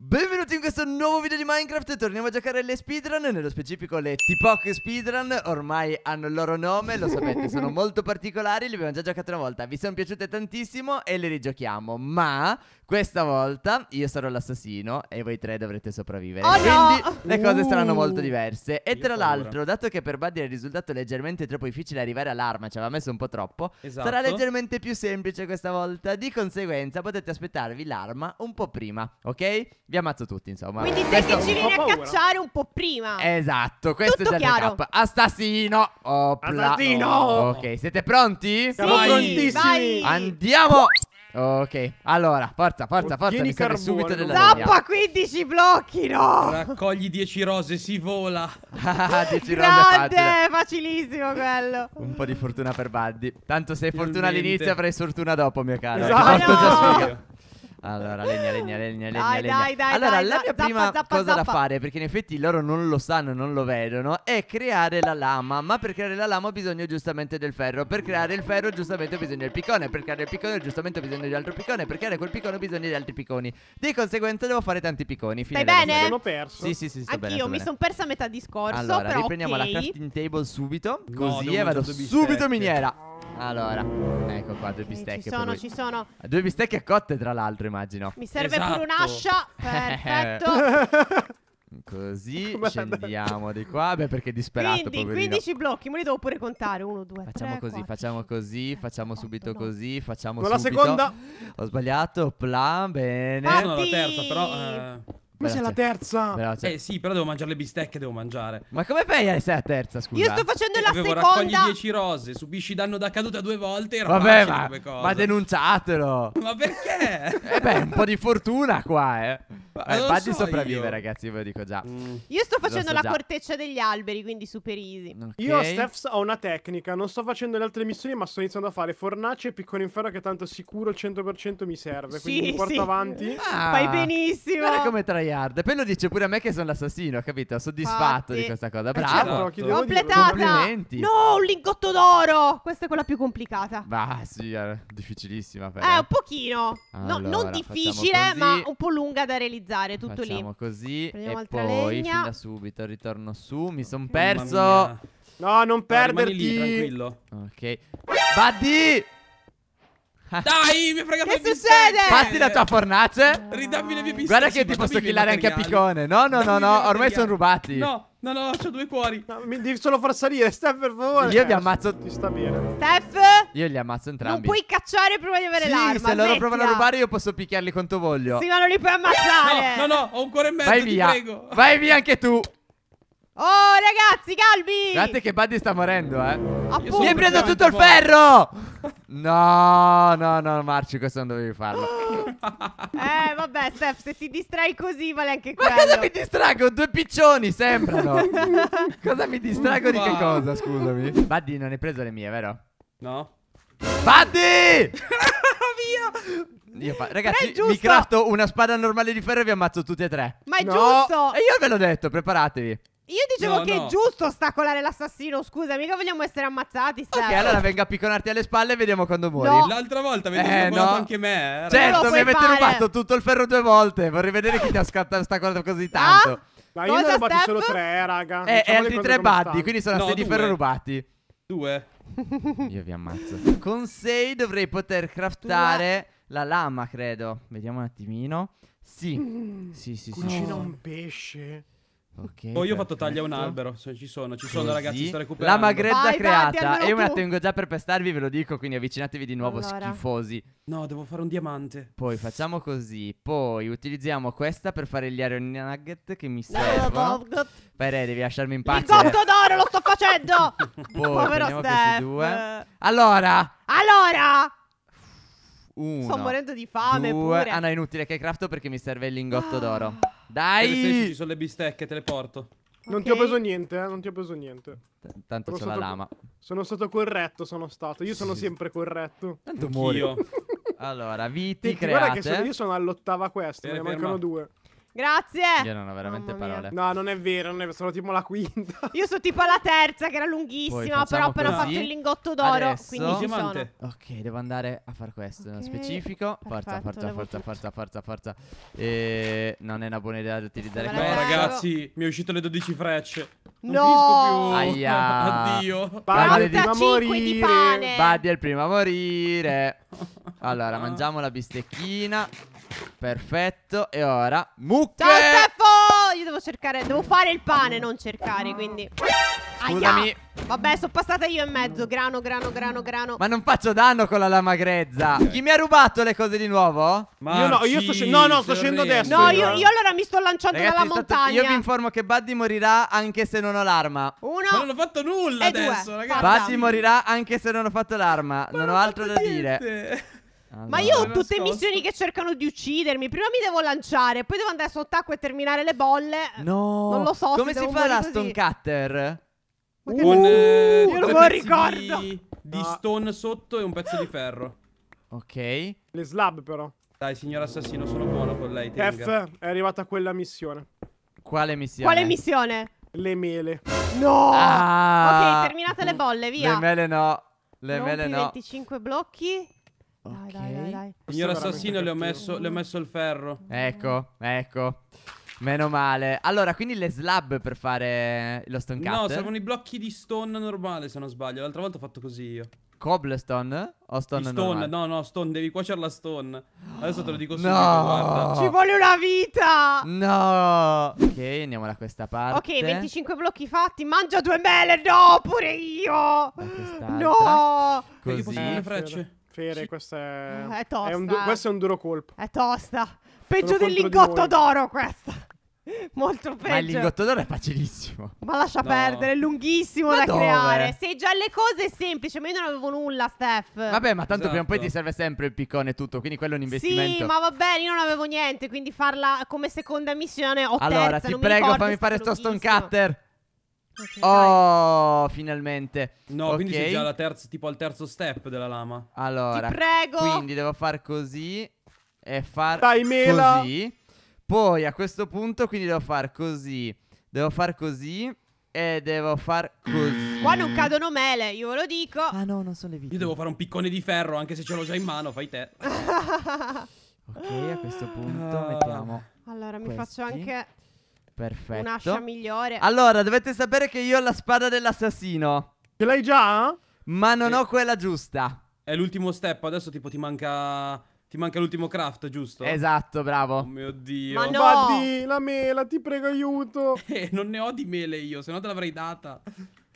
Benvenuti in questo nuovo video di Minecraft Torniamo a giocare alle speedrun Nello specifico le T-Pock speedrun Ormai hanno il loro nome, lo sapete Sono molto particolari, Le abbiamo già giocate una volta Vi sono piaciute tantissimo e le rigiochiamo Ma questa volta io sarò l'assassino E voi tre dovrete sopravvivere oh Quindi le cose saranno uh. molto diverse E io tra l'altro, dato che per Buddy il risultato è leggermente troppo difficile arrivare all'arma Ci aveva messo un po' troppo esatto. Sarà leggermente più semplice questa volta Di conseguenza potete aspettarvi l'arma un po' prima, ok? vi ammazzo tutti, insomma. Quindi te questo... che ci vieni a cacciare un po' prima. Esatto, questo Tutto è già chiaro. il Assassino. Opla. Assassino. ok, siete pronti? Siamo sì, prontissimi. Vai. Andiamo. Ok, allora, forza, forza, forza, mi serve subito della Zappa 15 blocchi, no! Raccogli 10 rose, si vola! 10 rose è facilissimo quello! Un po' di fortuna per Buddy. Tanto se hai fortuna all'inizio avrai fortuna dopo, mio caro. Esatto. No. Allora, legna, legna, legna, legna. Dai, legna. dai, dai. Allora, dai, la mia zappa, prima zappa, cosa zappa. da fare, perché in effetti loro non lo sanno, non lo vedono, è creare la lama. Ma per creare la lama ho bisogno giustamente del ferro. Per creare il ferro, giustamente ho bisogno del piccone. Per creare il piccone, giustamente ho bisogno di altro piccone. Per creare quel piccone, ho bisogno di altri picconi. Di conseguenza, devo fare tanti picconi. Stai bene? Mi sono perso. Sì, sì, sì. Sto Anch'io bene, sto mi sono persa a metà discorso. Allora, riprendiamo okay. la crafting table subito. Così no, e eh, vado subito miniera. Allora, ecco qua due bistecche. Ci sono, ci ah, sono. Due bistecche cotte, tra l'altro, immagino. Mi serve esatto. pure un'ascia. Perfetto. Così Come scendiamo di qua. Beh, perché è disperato. Quindi poverino. 15 blocchi, me li devo pure contare. Uno, due, Facciamo 3, così, facciamo 5, così, facciamo 8, subito 9. così. Facciamo Con subito. la seconda. Ho sbagliato. Plan, bene. Parti. Io sono la terza, però. Eh... Ma sei la terza! Grazie. Eh sì, però devo mangiare le bistecche, devo mangiare. Ma come fai a essere la terza, scusa? Io sto facendo eh, la avevo, seconda! Raccogli 10 rose, subisci danno da caduta due volte Vabbè, ma, ma denunciatelo! Ma perché? eh beh, un po' di fortuna qua, eh. Eh, Buddy so sopravvive, io. ragazzi, ve lo dico già. Mm. Io sto facendo so la già. corteccia degli alberi, quindi super easy. Okay. Io, Steph, ho una tecnica. Non sto facendo le altre missioni, ma sto iniziando a fare fornace e piccone inferno, che tanto sicuro il 100% mi serve. Quindi sì, mi porto sì. avanti. Ah, Fai benissimo. Guarda come tryhard. E poi lo dice pure a me che sono l'assassino, capito? Soddisfatto Fatti. di questa cosa. Bravo. Eh certo, Completata. Complimenti. No, un lingotto d'oro. Questa è quella più complicata. Bah, sì, eh, difficilissima. Per... Eh, un pochino. Allora, no, non difficile, ma un po' lunga da realizzare organizzare, tutto Facciamo lì. così Prendiamo e altra poi legna. fin da subito ritorno su. Mi son perso. No, non perderti. Rimani lì, tranquillo. Ok. Buddy! Dai, mi ha fregato Che succede? Fatti la tua fornace. Ridammi le mie pistole. Guarda che ti posso killare anche a piccone. No, no, no, no, ormai sono rubati. No, no, no, ho due cuori. No, mi devi solo far salire, Steph, per favore. Io li ammazzo. Ti sta bene. Steph? Io li ammazzo entrambi. Non puoi cacciare prima di avere sì, l'arma. Sì, se loro provano a rubare, io posso picchiarli quanto voglio. Sì, ma non li puoi ammazzare. No, no, no, ho un cuore e mezzo. Vai via. Vai via anche tu ragazzi, calmi. Guardate che Buddy sta morendo, eh. Mi hai preso tutto il ferro. No, no, no, Marci, questo non dovevi farlo. eh, vabbè, Steph, se ti distrai così vale anche quello. Ma cosa mi distraggo? Due piccioni sembrano. cosa mi distraggo di che cosa, scusami? Buddy, non hai preso le mie, vero? No. Buddy! Via! ragazzi, mi crafto una spada normale di ferro e vi ammazzo tutti e tre. Ma è no. giusto! E io ve l'ho detto, preparatevi. Io dicevo no, che no. è giusto ostacolare l'assassino, scusa, mica vogliamo essere ammazzati. Stai. Ok, allora venga a picconarti alle spalle e vediamo quando muori. No. L'altra volta avete eh, ostacolato anche me. Eh, certo, mi avete fare. rubato tutto il ferro due volte. Vorrei vedere chi ti ha ostacolato così ah? tanto. Ma io Cosa ne ho rubati solo tre, eh, raga. Eh, eh e altri tre buddy, quindi sono no, sei di ferro rubati. Due. Io vi ammazzo. Con sei dovrei poter craftare la lama, credo. Vediamo un attimino. Sì. Mm, sì, sì, sì. Cucina sì. un pesce. Okay, Poi io ho fatto taglia un albero. Cioè ci sono, ci sono, Così. ragazzi. Sto recuperando. La magrezza creata. Dati, e io me la tengo già per pestarvi, ve lo dico. Quindi avvicinatevi di nuovo, allora. schifosi. No, devo fare un diamante. Poi facciamo così. Poi utilizziamo questa per fare gli Iron Nugget che mi servono. Pere, devi lasciarmi in pace. Il conto d'oro lo sto facendo. Poi Povero Steph. Due. Allora. Allora. Uno, Sto morendo di fame. Due. Pure. Ah, no, è inutile che crafto perché mi serve il lingotto d'oro. Ah. Dai! Se ci sono le bistecche, te le porto. Non ti ho preso niente, eh, non ti ho preso niente. T tanto c'è la lama. Sono stato corretto, sono stato. Io sono sì. sempre corretto. Tanto muoio. allora, viti Senti, create. Guarda che sono, io sono all'ottava quest, ne mancano due. Grazie. Io non ho veramente parole. No, non è vero, non è vero, sono tipo la quinta. Io sono tipo la terza, che era lunghissima, però, ho fatto il lingotto d'oro. Adesso... Quindi ci sono. Ok, devo andare a fare questo okay. nello specifico. Perfetto, forza, forza, forza, forza, forza, forza, E non è una buona idea utilizzare questo. No, ragazzi, mi è uscito le 12 frecce. Non no, Aia. addio. Buddy è il primo a morire. Buddy è il primo a morire. Allora, mangiamo la bistecchina. Perfetto, e ora mucche! Ciao Stefo! Io devo cercare, devo fare il pane, non cercare, quindi... Scusami. Aia. Vabbè, sono passata io in mezzo. Grano, grano, grano, grano. Ma non faccio danno con la lama grezza. Chi mi ha rubato le cose di nuovo? Marci, io no, io sto scendendo. No, no, sto scendendo adesso. No, io, io, allora mi sto lanciando Ragazzi, dalla montagna. Io vi informo che Buddy morirà anche se non ho l'arma. Uno. Ma non ho fatto nulla adesso, ragazzi. Buddy morirà anche se non ho fatto l'arma. Non, non ho altro da niente. dire. Allora. Ah, Ma io ho tutte nascosto. missioni che cercano di uccidermi. Prima mi devo lanciare, poi devo andare sott'acqua e terminare le bolle. No, non lo so. Come si fa la Stone Cutter? Un, uh, uh, io non me lo ricordo. Di, di stone sotto e un pezzo di ferro. Ok. Le slab, però. Dai, signor assassino, sono buono con lei. Tenga. F è arrivata quella missione. Quale missione? Quale missione? Le mele. No! Ah! Ok, terminate le bolle, via. Le mele no. Le non mele no. 25 blocchi. Dai, dai, dai, dai. Signor assassino, le ho, messo, le ho messo il ferro. Ecco, ecco. Meno male. Allora, quindi le slab per fare lo stone cutter? No, servono i blocchi di stone normale, se non sbaglio. L'altra volta ho fatto così io. Cobblestone o stone stone, normale? no, no, stone, devi cuocere la stone. Adesso te lo dico subito, no. guarda. Ci vuole una vita! No! Ok, andiamo da questa parte. Ok, 25 blocchi fatti, mangia due mele, no, pure io! No! Così. Io posso fare le frecce. Fere, questo ah, è, è, tosta. È un, questo è un duro colpo. È tosta. Peggio Sono del lingotto d'oro questa. Molto peggio. Ma il lingotto d'oro è facilissimo. Ma lascia no. perdere, è lunghissimo ma da dove? creare. Sei già le cose è semplice, ma io non avevo nulla, Steph. Vabbè, ma tanto esatto. prima o poi ti esatto. serve sempre il piccone e tutto, quindi quello è un investimento. Sì, ma va bene, io non avevo niente, quindi farla come seconda missione ho Allora, terza, ti prego, fammi fare sto stone cutter. Okay, oh, dai. finalmente. No, okay. quindi sei già terzo, tipo al terzo step della lama. Allora, Ti prego. Quindi devo far così e far dai, mela. così. Poi a questo punto quindi devo far così. Devo far così e devo far così. Qua non cadono mele, io ve lo dico. Ah no, non sono le vite. Io devo fare un piccone di ferro, anche se ce l'ho già in mano, fai te. ok, a questo punto uh, mettiamo Allora, mi faccio anche Perfetto. Un'ascia migliore. Allora, dovete sapere che io ho la spada dell'assassino. Ce l'hai già? Ma non eh. ho quella giusta. È l'ultimo step, adesso tipo ti manca... Ti manca l'ultimo craft, giusto? Esatto, bravo. Oh mio Dio. Ma no! Badì, la mela, ti prego aiuto. Eh, non ne ho di mele io, se no te l'avrei data.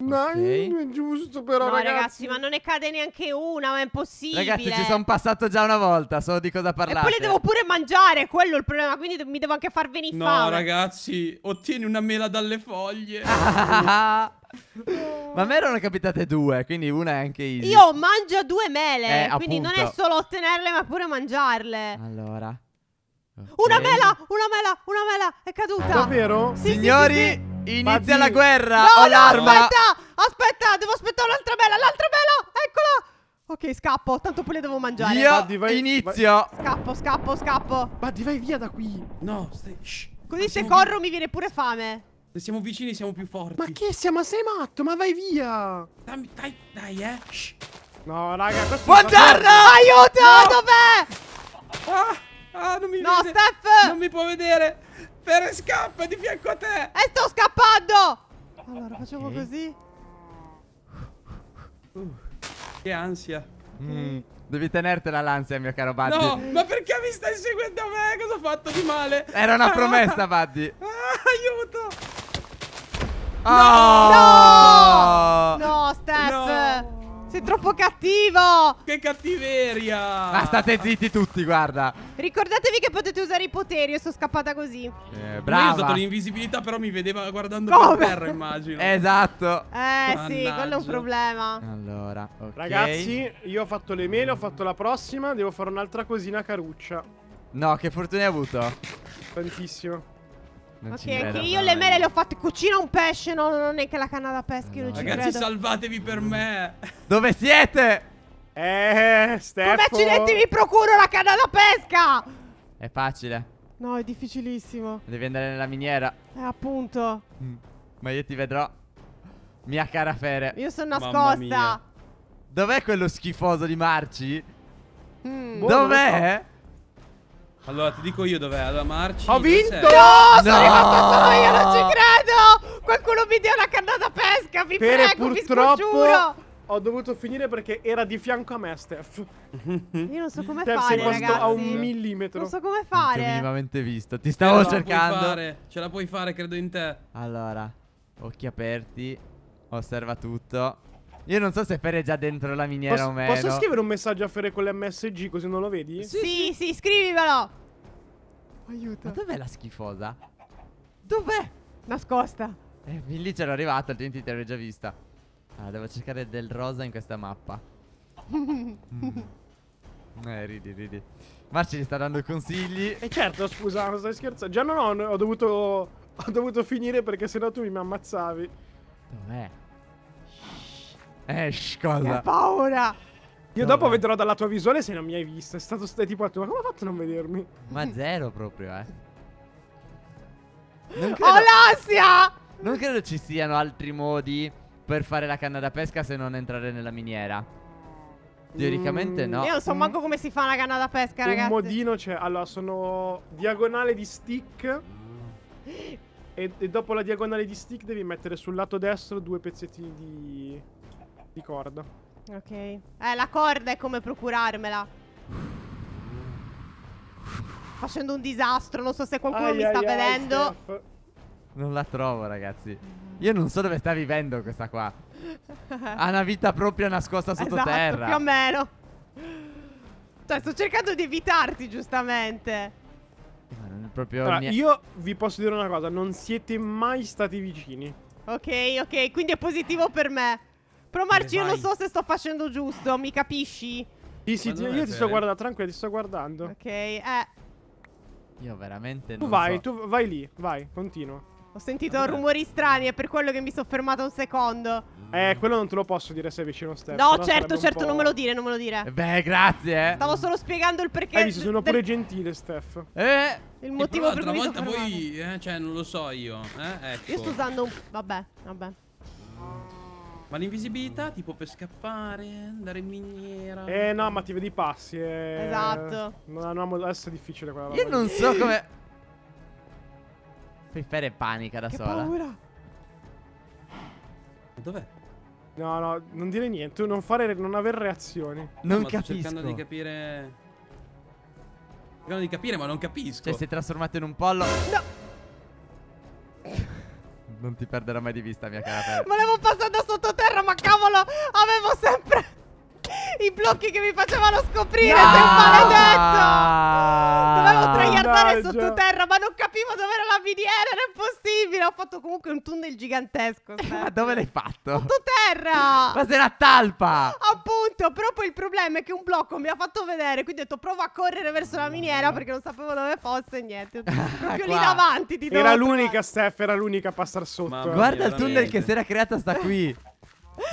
No, è giusto però, no, ragazzi. ragazzi. ma non ne cade neanche una, ma è impossibile. Ragazzi, ci sono passato già una volta, so di cosa parlate. E poi le devo pure mangiare, quello è il problema, quindi mi devo anche far venire no, fame. No, ragazzi, ottieni una mela dalle foglie. Ma a me erano capitate due, quindi una è anche io. Io mangio due mele, eh, quindi appunto. non è solo ottenerle, ma pure mangiarle. Allora. Okay. Una mela, una mela, una mela è caduta. Davvero? Sì, Signori, sì, sì, Inizia la guerra! No, ho no, l'arma! Aspetta! Aspetta, devo aspettare un'altra bella! L'altra bella! Eccola! Ok, scappo, tanto poi le devo mangiare. Io Buddy, vai, inizio. Vai. Scappo, scappo, scappo. Buddy, vai via da qui. No, stai. Shh. Così ma se corro mi viene pure fame. Se siamo vicini siamo più forti. Ma che siamo? Ma sei matto? Ma vai via. Dammi, dai, dai, eh. Shh. No, raga, questo Buongiorno! Aiuto! No. Dov'è? Ah. Ah, non mi no, vede. Steph! Non mi può vedere. Fere, scappa di fianco a te. E eh, sto scappando. Allora, facciamo okay. così. Uh, che ansia. Mm, mm, devi tenertela l'ansia, mio caro Buddy. No, ma perché mi stai seguendo a me? Cosa ho fatto di male? Era una ah. promessa, Buddy. Ah, aiuto. Oh. No! No, no Steph. No. Sei troppo cattivo! Che cattiveria! Ma ah, state zitti tutti, guarda. Ricordatevi che potete usare i poteri. Io sono scappata così. Eh, brava. Io ho usato l'invisibilità, però mi vedeva guardando per terra, immagino. Esatto. Eh, Mannaggia. sì, quello è un problema. Allora, okay. Ragazzi, io ho fatto le mele, ho fatto la prossima. Devo fare un'altra cosina caruccia. No, che fortuna hai avuto? Tantissimo. Non ok, anche io le mele le ho fatte cucina un pesce, no, non è che la canna da pesca, io non ci Ragazzi, credo. salvatevi per me. Dove siete? Eh, Stefano. Come accidenti mi procuro la canna da pesca? È facile. No, è difficilissimo. Devi andare nella miniera. Eh, appunto. Mm. Ma io ti vedrò. Mia cara Fere. Io sono nascosta. Dov'è quello schifoso di Marci? Mm. Boh, Dov'è? Allora ti dico io dov'è Allora Marci Ho vinto No, no! sono arrivato solo io Non ci credo Qualcuno mi dia una cannata pesca Vi Pere, prego purtroppo Ho dovuto finire perché era di fianco a me Steph Io non so come Steph fare Steph sei a un millimetro Non so come fare Non ti ho minimamente visto Ti stavo eh, cercando Ce la puoi fare credo in te Allora Occhi aperti Osserva tutto io non so se Fer è già dentro la miniera posso, o meno. Posso scrivere un messaggio a Fer con l'MSG così non lo vedi? Sì, sì, sì scrivimelo. Aiuto. Ma dov'è la schifosa? Dov'è? Nascosta. Eh, lì c'ero arrivato, altrimenti ti avrei già vista. Ah, devo cercare del rosa in questa mappa. mm. Eh, ridi, ridi. Marci gli sta dando consigli. E eh, certo, scusa, non stai scherzando. Già no, no, ho dovuto, ho dovuto finire perché sennò tu mi ammazzavi. Dov'è? Esh, cosa? Che paura! Io Vabbè. dopo vedrò dalla tua visuale se non mi hai visto. È stato stai tipo a tu. Ma come ha fatto a non vedermi? Ma zero proprio, eh. Non credo... Ho l'ansia! Non credo ci siano altri modi per fare la canna da pesca se non entrare nella miniera. Teoricamente mm, no. Io non so mm. manco come si fa la canna da pesca, ragazzi. Un modino c'è. Cioè, allora, sono diagonale di stick. Mm. E, e dopo la diagonale di stick devi mettere sul lato destro due pezzettini di... Di corda. Ok. Eh, la corda è come procurarmela. Facendo un disastro, non so se qualcuno ai, mi sta ai, vedendo. Ai, non la trovo, ragazzi. Io non so dove sta vivendo questa qua. ha una vita propria nascosta sottoterra. Esatto, più o meno. Cioè, sto cercando di evitarti, giustamente. non è proprio Allora, io vi posso dire una cosa, non siete mai stati vicini. Ok, ok, quindi è positivo per me. Però Marci, io non so se sto facendo giusto, mi capisci? Sì, sì, ti, io ti sto guardando, tranquillo, ti sto guardando. Ok, eh. Io veramente tu non vai, so. Tu vai lì, vai, continua. Ho sentito allora. rumori strani, è per quello che mi sono fermato un secondo. Mm. Eh, quello non te lo posso dire se è vicino a Steph. No, certo, certo, non me lo dire, non me lo dire. Eh beh, grazie. Eh. Stavo solo spiegando il perché. Hai visto, sono pure gentile, Steph. Eh. Il motivo per cui... Una volta voi, eh, cioè, non lo so io. Eh, ecco. Io sto usando un... Vabbè, vabbè. Ma l'invisibilità tipo per scappare, andare in miniera. Eh no, ma ti vedi i passi. Eh... Esatto. No, no, adesso è difficile quella roba. Io non so come. Piffere panica da che sola. paura. Dov'è? No, no, non dire niente, tu non fare non aver reazioni. Non capisco. Sto cercando di capire Cercando di capire, ma non capisco. Cioè, si è trasformato in un pollo. No. Non ti perderò mai di vista, mia cara Ma l'avevo passata sottoterra, ma cavolo, avevo sempre i blocchi che mi facevano scoprire no! del maledetto. Dovevo traiardare sottoterra, ma non capivo dove era la miniera, era impossibile. Ho fatto comunque un tunnel gigantesco. Eh, ma dove l'hai fatto? Sottoterra! Ma sei una talpa! A punto, però poi il problema è che un blocco mi ha fatto vedere, quindi ho detto prova a correre verso la miniera perché non sapevo dove fosse niente. Proprio lì davanti ti Era l'unica Steph, era l'unica a passare sotto. Mamma Guarda mia, il tunnel veramente. che si era creata sta qui.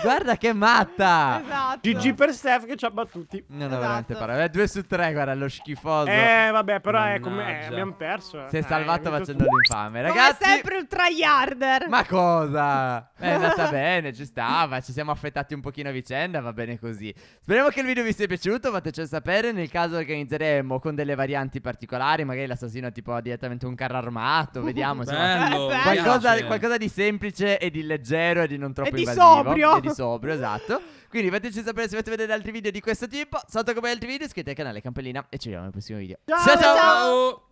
Guarda che matta! Esatto. GG per Steph che ci ha battuti. Non esatto. ho veramente parole. Eh, due su tre, guarda, lo schifoso. Eh, vabbè, però è come... Eh, abbiamo perso. Eh. Si è eh, salvato eh, facendo l'infame, ragazzi. Come sempre un tryharder. Ma cosa? È andata bene, ci stava, ci siamo affettati un pochino a vicenda, va bene così. Speriamo che il video vi sia piaciuto, fatecelo sapere. Nel caso organizzeremo con delle varianti particolari, magari l'assassino tipo direttamente un carro armato, vediamo. Bello, qualcosa, qualcosa, di semplice e di leggero e di non troppo e invasivo. E di sobrio no. di sopra, esatto. Quindi fateci sapere se volete vedere altri video di questo tipo. Sotto come altri video, iscrivetevi al canale Campellina e ci vediamo nel prossimo video. ciao! ciao. ciao. ciao.